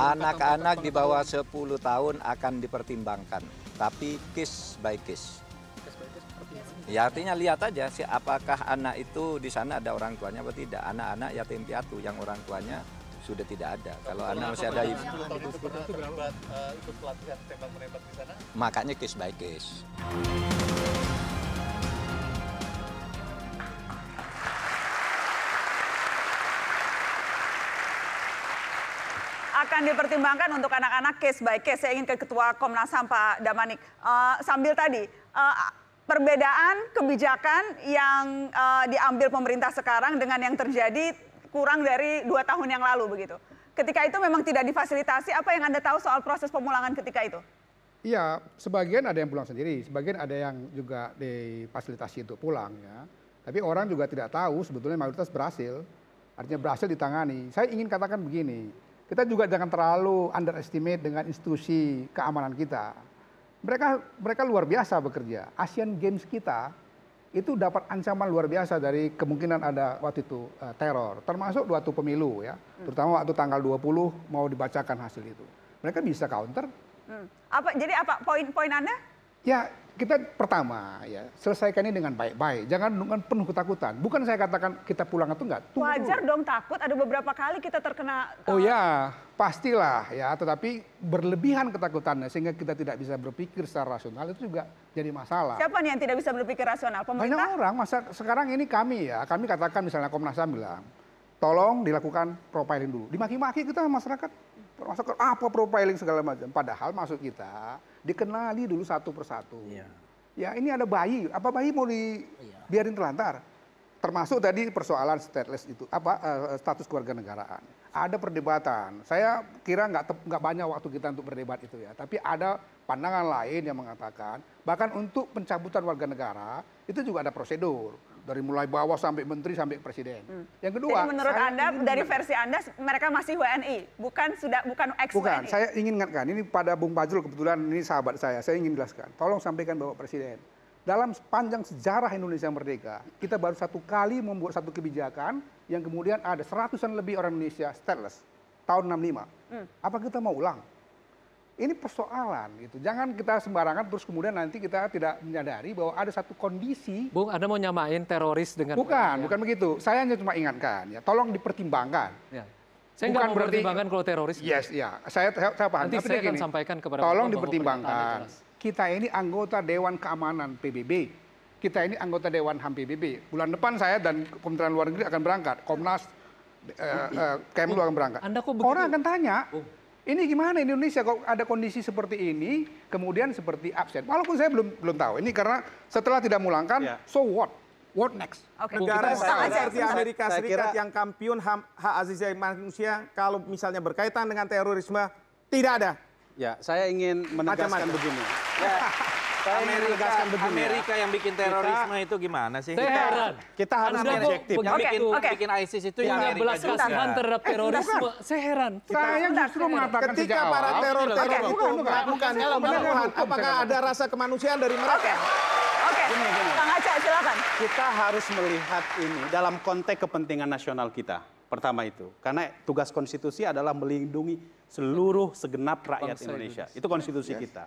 Anak-anak di bawah 10 tahun akan dipertimbangkan, tapi case by case. Ya artinya lihat aja sih apakah anak itu di sana ada orang tuanya atau tidak. Anak-anak yatim piatu yang orang tuanya sudah tidak ada. Kalau anak masih ada ya. ibu. Eh, Makanya case by case. akan dipertimbangkan untuk anak-anak case by case. Saya ingin ke Ketua Komnas HAM Pak Damanik. Uh, sambil tadi uh, perbedaan kebijakan yang uh, diambil pemerintah sekarang dengan yang terjadi kurang dari dua tahun yang lalu begitu. Ketika itu memang tidak difasilitasi. Apa yang anda tahu soal proses pemulangan ketika itu? Iya, sebagian ada yang pulang sendiri, sebagian ada yang juga difasilitasi untuk pulang ya. Tapi orang juga tidak tahu sebetulnya mayoritas berhasil. Artinya berhasil ditangani. Saya ingin katakan begini, kita juga jangan terlalu underestimate dengan institusi keamanan kita. Mereka mereka luar biasa bekerja. Asian Games kita itu dapat ancaman luar biasa dari kemungkinan ada waktu itu uh, teror, termasuk waktu pemilu ya, hmm. terutama waktu tanggal 20 mau dibacakan hasil itu. Mereka bisa counter. Hmm. Apa jadi apa poin poinannya Ya, kita pertama ya selesaikan ini dengan baik-baik, jangan dengan penuh ketakutan. Bukan saya katakan kita pulang atau enggak. Tunggu Wajar dong takut. Ada beberapa kali kita terkena. Oh ya, pastilah ya. Tetapi berlebihan ketakutannya sehingga kita tidak bisa berpikir secara rasional itu juga jadi masalah. Siapa nih yang tidak bisa berpikir rasional? Pemerintah. Banyak orang. Masa sekarang ini kami ya, kami katakan misalnya Komnas HAM bilang, tolong dilakukan profiling dulu. Dimaki-maki kita masyarakat termasuk ah, apa profiling segala macam. Padahal maksud kita dikenali dulu satu persatu. Iya. Ya ini ada bayi, apa bayi mau dibiarin iya. terlantar? terlantar, Termasuk tadi persoalan stateless itu, apa uh, status keluarga negaraan. Ada perdebatan. Saya kira nggak nggak banyak waktu kita untuk berdebat itu ya. Tapi ada pandangan lain yang mengatakan bahkan untuk pencabutan warga negara itu juga ada prosedur dari mulai bawah sampai menteri sampai presiden. Hmm. Yang kedua, Jadi menurut Anda dari versi Anda mereka masih WNI, bukan sudah bukan ex WNI. saya ingin ingatkan ini pada Bung Fajrul kebetulan ini sahabat saya, saya ingin jelaskan. Tolong sampaikan Bapak Presiden. Dalam sepanjang sejarah Indonesia merdeka, kita baru satu kali membuat satu kebijakan yang kemudian ada seratusan lebih orang Indonesia stateless tahun 65. Hmm. Apa kita mau ulang? Ini persoalan gitu. Jangan kita sembarangan terus kemudian nanti kita tidak menyadari bahwa ada satu kondisi. Bung, Anda mau nyamain teroris dengan Bukan, ya. bukan begitu. Saya hanya cuma ingatkan ya, tolong dipertimbangkan. Ya. Saya bukan mau berarti kalau teroris. Yes, ya. Saya saya, saya paham. Nanti Tapi saya akan sampaikan kepada Tolong Bung, dipertimbangkan. Kita ini anggota Dewan Keamanan PBB. Kita ini anggota Dewan HAM PBB. Bulan depan saya dan Kementerian Luar Negeri akan berangkat. Komnas, eh, eh Kemlu akan berangkat. Anda kok Orang akan tanya. Bung ini gimana Indonesia kok ada kondisi seperti ini, kemudian seperti absen. Walaupun saya belum belum tahu ini karena setelah tidak mulangkan, yeah. so what? What next? Okay. Negara seperti Amerika Serikat kira... yang kampion hak, hak asasi manusia, kalau misalnya berkaitan dengan terorisme, tidak ada. Ya, saya ingin menegaskan Macam -macam. begini. Ya saya Amerika, ya. Amerika yang bikin terorisme kita, itu gimana sih? Saya kita, Kita harus Anda objektif. Yang bikin, okay. bikin ISIS itu yang belas kasihan terhadap terorisme. Eh, saya heran. Saya justru mengatakan Ketika para teror-teror itu melakukan pembunuhan, apakah ada rasa kemanusiaan dari mereka? Oke, Kang Aceh silakan. Kita harus melihat ini dalam konteks kepentingan nasional kita. Pertama itu, karena tugas konstitusi adalah melindungi seluruh segenap rakyat Indonesia. Itu konstitusi yes. kita.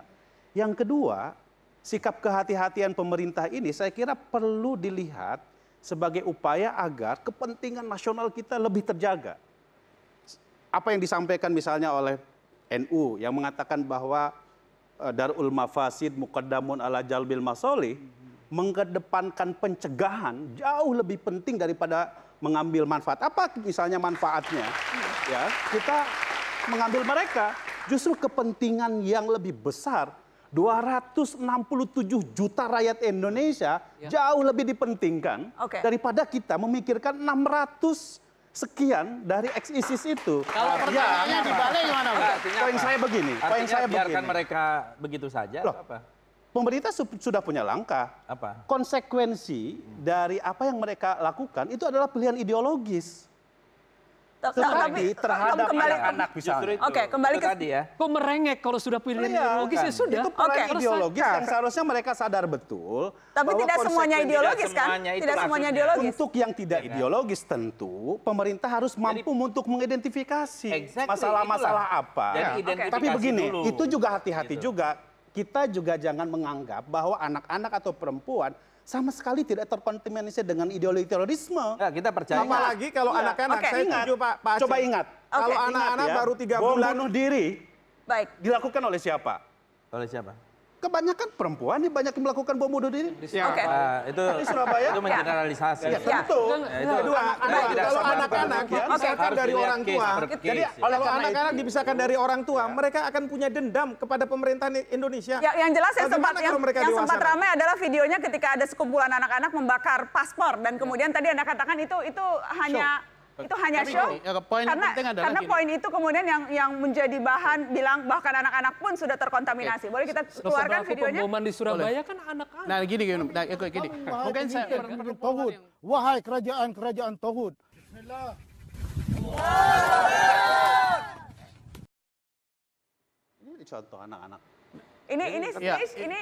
Yang kedua, sikap kehati-hatian pemerintah ini saya kira perlu dilihat sebagai upaya agar kepentingan nasional kita lebih terjaga. Apa yang disampaikan misalnya oleh NU yang mengatakan bahwa eh, Darul Mafasid Muqaddamun ala Jalbil Masoli mengedepankan pencegahan jauh lebih penting daripada mengambil manfaat. Apa misalnya manfaatnya? Ya, kita mengambil mereka justru kepentingan yang lebih besar 267 juta rakyat Indonesia ya. jauh lebih dipentingkan okay. daripada kita memikirkan 600 sekian dari ex ISIS itu. Kalau pertanyaannya ya, dibalik gimana, Pak? Poin saya begini, poin saya biarkan begini. mereka begitu saja Loh, apa? Pemerintah sudah punya langkah. Apa? Konsekuensi hmm. dari apa yang mereka lakukan itu adalah pilihan ideologis. Nah, tapi terhadap anak-anak misalnya. Oke, kembali ke tadi ya. Kok merengek kalau sudah pilihan iya, ideologis ya kan? sudah. Itu perang ideologis yang seharusnya mereka sadar betul. Tapi kan? tidak semuanya ideologis kan? Tidak semuanya ideologis. Untuk yang tidak iya. ideologis tentu pemerintah harus mampu untuk mengidentifikasi masalah-masalah apa. Tapi begini, itu juga hati-hati gitu. juga. Kita juga jangan menganggap bahwa anak-anak atau perempuan sama sekali tidak terkontaminasi dengan ideologi terorisme. Ya, kita percaya. Apalagi kalau iya. anak-anak, okay. saya ingat. Pak, Pak Coba ingat, okay. kalau anak-anak ya, baru tiga bulan. bunuh diri, Baik. dilakukan oleh siapa? Oleh siapa? kebanyakan perempuan nih banyak yang melakukan bom bunuh diri. Di ya. okay. uh, itu di Surabaya. Itu mengeneralisasi. Ya, ya. tentu. Ya, itu, Kedua, nah, kalau anak-anak dipisahkan okay. dari orang tua. jadi kalau anak-anak dipisahkan dari orang tua, ya. mereka akan punya dendam kepada pemerintah Indonesia. Ya, yang jelas yang sempat yang, yang sempat ramai adalah videonya ketika ada sekumpulan anak-anak membakar paspor dan kemudian ya. tadi Anda katakan itu itu hanya Show itu hanya Tapi show. ini, ya, poin karena karena gini. poin itu kemudian yang yang menjadi bahan bilang bahkan anak-anak pun sudah terkontaminasi. Boleh kita keluarkan videonya? pemboman di Surabaya Boleh. kan anak-anak. Nah, gini gini. Nah, gini. gini. Mungkin saya Tohud. Wahai kerajaan-kerajaan Tohud. Ini contoh anak-anak. Ini ini ya, ini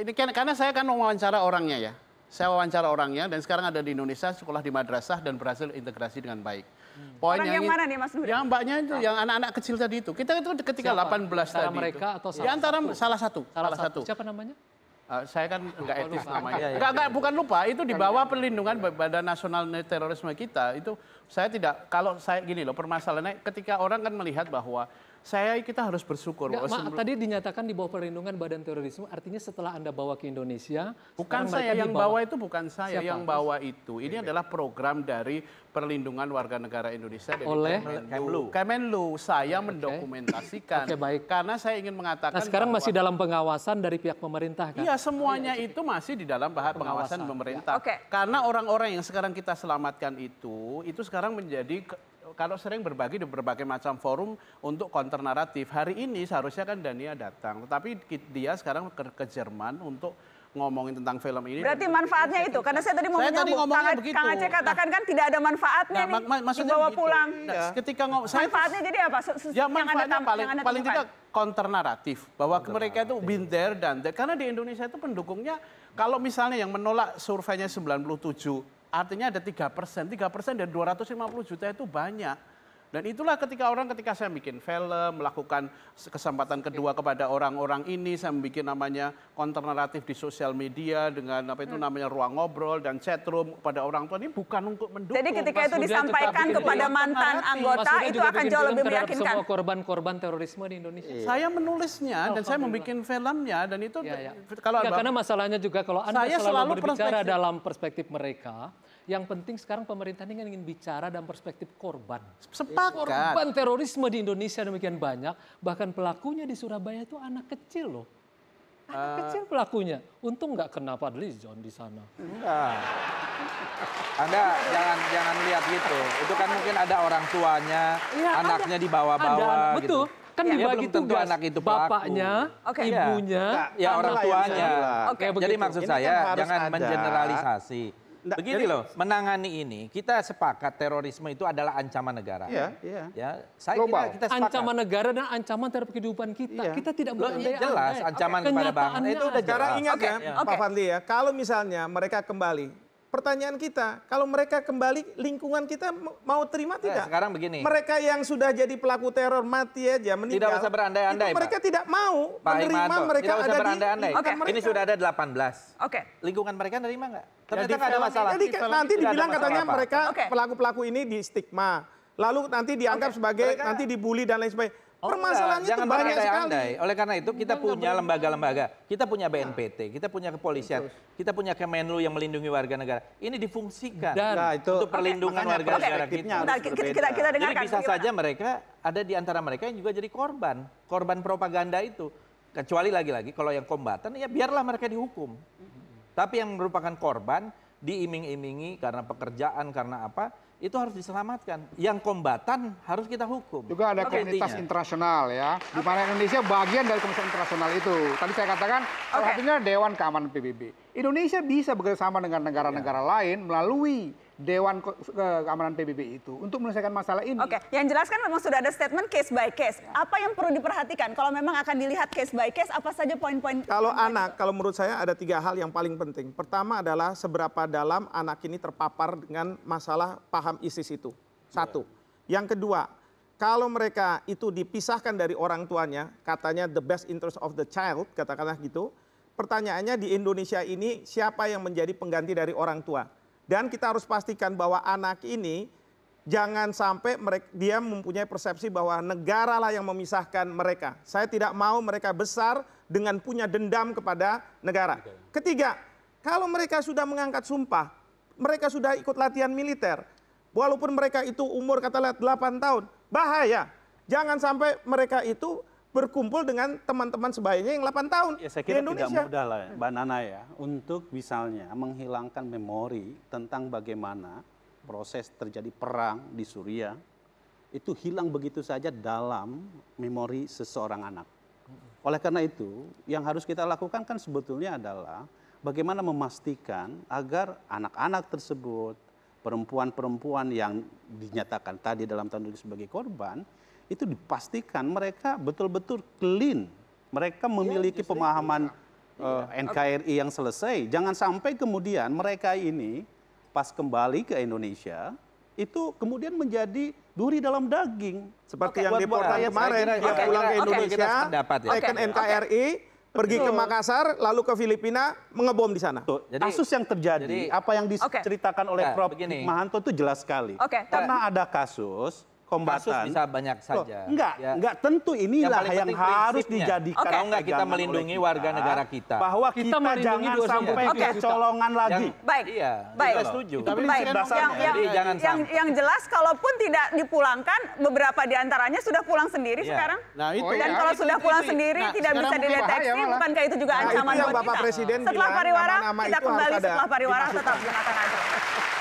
ini kan, karena saya kan wawancara orangnya ya. Saya wawancara orangnya dan sekarang ada di Indonesia, sekolah di madrasah dan berhasil integrasi dengan baik. Hmm. Poin Orang yang, yang mana nih Mas Nur? Yang mbaknya itu, yang anak-anak kecil tadi itu. Kita itu ketika Siapa? 18 antara tadi mereka itu. atau ya, antara satu? salah satu. Salah, salah satu. satu. Siapa namanya? Uh, saya kan nggak etis lupa. namanya. Enggak, iya, iya, enggak, iya, bukan lupa, itu di bawah perlindungan Badan Nasional Terorisme kita. Itu saya tidak, kalau saya gini loh, permasalahannya ketika orang kan melihat bahwa saya kita harus bersyukur. Nggak, ma, Tadi dinyatakan di bawah perlindungan Badan Terorisme, artinya setelah Anda bawa ke Indonesia. Bukan saya yang dibawa. bawa itu, bukan saya Siapa? yang bawa itu. Ini adalah program dari perlindungan warga negara Indonesia dari oleh Kemenlu. Kemenlu, saya okay. mendokumentasikan. Okay, baik. Karena saya ingin mengatakan. Nah, sekarang bahwa... masih dalam pengawasan dari pihak pemerintah kan? Iya, semuanya oh, iya, itu masih di dalam bahan pengawasan, pengawasan iya. pemerintah. Ya. Okay. Karena orang-orang yang sekarang kita selamatkan itu, itu sekarang menjadi kalau sering berbagi di berbagai macam forum untuk counter naratif. Hari ini seharusnya kan Dania datang, tapi dia sekarang ke, ke Jerman untuk ngomongin tentang film ini. Berarti manfaatnya itu, karena saya tadi mau saya tadi ngomongnya Kang, begitu. Kang Aceh nah, katakan kan tidak ada manfaatnya nah, nih mak mak dibawa begitu. pulang. Nah, iya. Ketika ngomong, saya manfaatnya jadi apa? Ya, manfaatnya yang paling, yang paling tidak counter naratif bahwa counter mereka itu been there dan Karena di Indonesia itu pendukungnya kalau misalnya yang menolak surveinya 97 Artinya ada 3 persen. 3 persen dari 250 juta itu banyak. Dan itulah ketika orang ketika saya bikin film, melakukan kesempatan kedua kepada orang-orang ini, saya membuat namanya konten naratif di sosial media dengan apa itu hmm. namanya ruang ngobrol dan chat room pada orang tua ini bukan untuk mendukung. Jadi ketika Mas itu Huda disampaikan kepada mantan naratif. anggota Mas itu akan jauh lebih meyakinkan. korban-korban terorisme di Indonesia. Iya. Saya menulisnya oh, dan saya oh, membuat iya. filmnya dan itu ya, ya. kalau Enggak, karena masalahnya juga kalau Anda saya selalu, selalu berbicara perspektif. dalam perspektif mereka, yang penting sekarang pemerintah ini kan ingin bicara dalam perspektif korban. Sepa korban terorisme di Indonesia demikian banyak, bahkan pelakunya di Surabaya itu anak kecil loh. Anak uh, kecil pelakunya. Untung nggak kena Fadli John di sana. Enggak. Anda jangan jangan lihat gitu. Itu kan mungkin ada orang tuanya, ya, anaknya dibawa-bawa gitu. Betul kan ya, dibagi tuh tentu anak itu bapaknya, okay. ibunya, iya, iya. ya, ya orang tuanya. okay, jadi maksud Ini saya kan jangan ada. mengeneralisasi. Nggak, Begini jadi, loh, menangani ini kita sepakat terorisme itu adalah ancaman negara. Iya, iya. Ya, saya kira kita sepakat. Ancaman negara dan ancaman terhadap kehidupan kita. Iya. Kita tidak boleh iya, jelas andai. ancaman okay. kepada bangsa itu udah Sekarang ingat okay. ya, okay. Pak Fadli ya, kalau misalnya mereka kembali Pertanyaan kita, kalau mereka kembali lingkungan kita mau terima ya, tidak? Ya, sekarang begini. Mereka yang sudah jadi pelaku teror mati aja meninggal. Tidak usah berandai-andai. Mereka Pak. tidak mau Pak menerima Imanto. mereka tidak ada berandai -andai. di. Okay. Mereka. Ini sudah ada 18. Oke. Okay. Lingkungan mereka nerima nggak? Ternyata nggak ada masalah. Jadi di nanti dibilang katanya apa. mereka pelaku-pelaku ini di stigma. Lalu nanti dianggap okay. sebagai mereka... nanti dibully dan lain sebagainya. Oh, Permasalahannya itu banyak sekali. Andai. Oleh karena itu kita punya lembaga-lembaga, kita punya nah. BNPT, kita punya kepolisian, kita punya Kemenlu yang melindungi warga negara. Ini difungsikan Dan, nah, itu, untuk perlindungan okay, warga okay. negara kita. Nah, kita, kita, kita dengarkan. Jadi bisa saja mereka ada di antara mereka yang juga jadi korban, korban propaganda itu. Kecuali lagi-lagi kalau yang kombatan ya biarlah mereka dihukum. Tapi yang merupakan korban diiming-imingi karena pekerjaan karena apa itu harus diselamatkan. Yang kombatan harus kita hukum. Juga ada okay, komunitas internasional ya, di mana Indonesia bagian dari komunitas internasional itu. Tadi saya katakan okay. salah satunya Dewan Keamanan PBB. Indonesia bisa bekerjasama dengan negara-negara yeah. lain melalui Dewan Keamanan PBB itu untuk menyelesaikan masalah ini. Oke, okay. yang jelas kan memang sudah ada statement case by case. Ya. Apa yang perlu diperhatikan kalau memang akan dilihat case by case apa saja poin-poin? Kalau poin anak, itu? kalau menurut saya ada tiga hal yang paling penting. Pertama adalah seberapa dalam anak ini terpapar dengan masalah paham ISIS itu. Satu. Ya. Yang kedua, kalau mereka itu dipisahkan dari orang tuanya, katanya the best interest of the child, katakanlah gitu. Pertanyaannya di Indonesia ini siapa yang menjadi pengganti dari orang tua? Dan kita harus pastikan bahwa anak ini jangan sampai mereka, dia mempunyai persepsi bahwa negara lah yang memisahkan mereka. Saya tidak mau mereka besar dengan punya dendam kepada negara. Ketiga, kalau mereka sudah mengangkat sumpah, mereka sudah ikut latihan militer, walaupun mereka itu umur lihat 8 tahun, bahaya. Jangan sampai mereka itu berkumpul dengan teman-teman sebayanya yang 8 tahun ya, saya kira di Indonesia. Tidak mudah lah, Mbak Nana ya, untuk misalnya menghilangkan memori tentang bagaimana proses terjadi perang di Suriah itu hilang begitu saja dalam memori seseorang anak. Oleh karena itu, yang harus kita lakukan kan sebetulnya adalah bagaimana memastikan agar anak-anak tersebut, perempuan-perempuan yang dinyatakan tadi dalam tanda sebagai korban, itu dipastikan mereka betul-betul clean. Mereka memiliki ya, pemahaman uh, iya. eh, NKRI yang selesai. Jangan sampai kemudian mereka ini pas kembali ke Indonesia itu kemudian menjadi duri dalam daging. Seperti okay, yang deportan kemarin, dia okay, pulang okay, ke Indonesia, okay, ya. NKRI, okay. pergi ke Makassar, lalu ke Filipina, mengebom di sana. Tuh, jadi, kasus yang terjadi, jadi, apa yang diceritakan okay. oleh nah, Prof. Mahanto itu jelas sekali. Okay, Karena ada kasus kombatan. bisa banyak saja. Loh, enggak, ya. enggak tentu inilah yang, yang harus dijadikan. Kalau enggak kita melindungi kita, warga negara kita. Bahwa kita, kita jangan sampai okay. kecolongan yang, lagi. baik. Iya, baik. Kita setuju. Tapi baik. Yang, yang, yang, yang, yang jelas kalaupun tidak dipulangkan, beberapa diantaranya sudah pulang sendiri ya. sekarang. Nah, itu oh, ya. Dan ya, kalau itu, sudah pulang itu, sendiri nah, tidak bisa dideteksi, bukankah itu juga nah, ancaman buat kita? Setelah pariwara, kita kembali setelah pariwara tetap Jonathan Andrew.